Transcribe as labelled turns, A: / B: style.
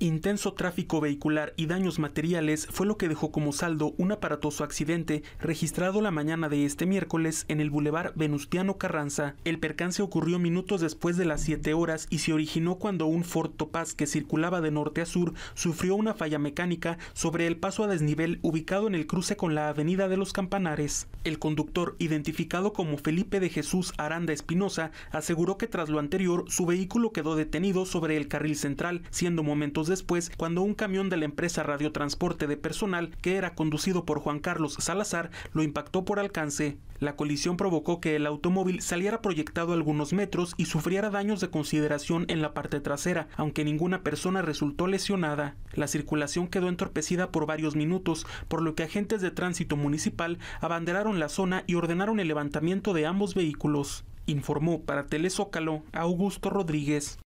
A: Intenso tráfico vehicular y daños materiales fue lo que dejó como saldo un aparatoso accidente registrado la mañana de este miércoles en el bulevar Venustiano Carranza. El percance ocurrió minutos después de las 7 horas y se originó cuando un Ford Topaz que circulaba de norte a sur sufrió una falla mecánica sobre el paso a desnivel ubicado en el cruce con la Avenida de los Campanares. El conductor, identificado como Felipe de Jesús Aranda Espinosa, aseguró que tras lo anterior su vehículo quedó detenido sobre el carril central, siendo momentos después cuando un camión de la empresa Radiotransporte de Personal, que era conducido por Juan Carlos Salazar, lo impactó por alcance. La colisión provocó que el automóvil saliera proyectado algunos metros y sufriera daños de consideración en la parte trasera, aunque ninguna persona resultó lesionada. La circulación quedó entorpecida por varios minutos, por lo que agentes de tránsito municipal abanderaron la zona y ordenaron el levantamiento de ambos vehículos. Informó para Telezócalo Augusto Rodríguez.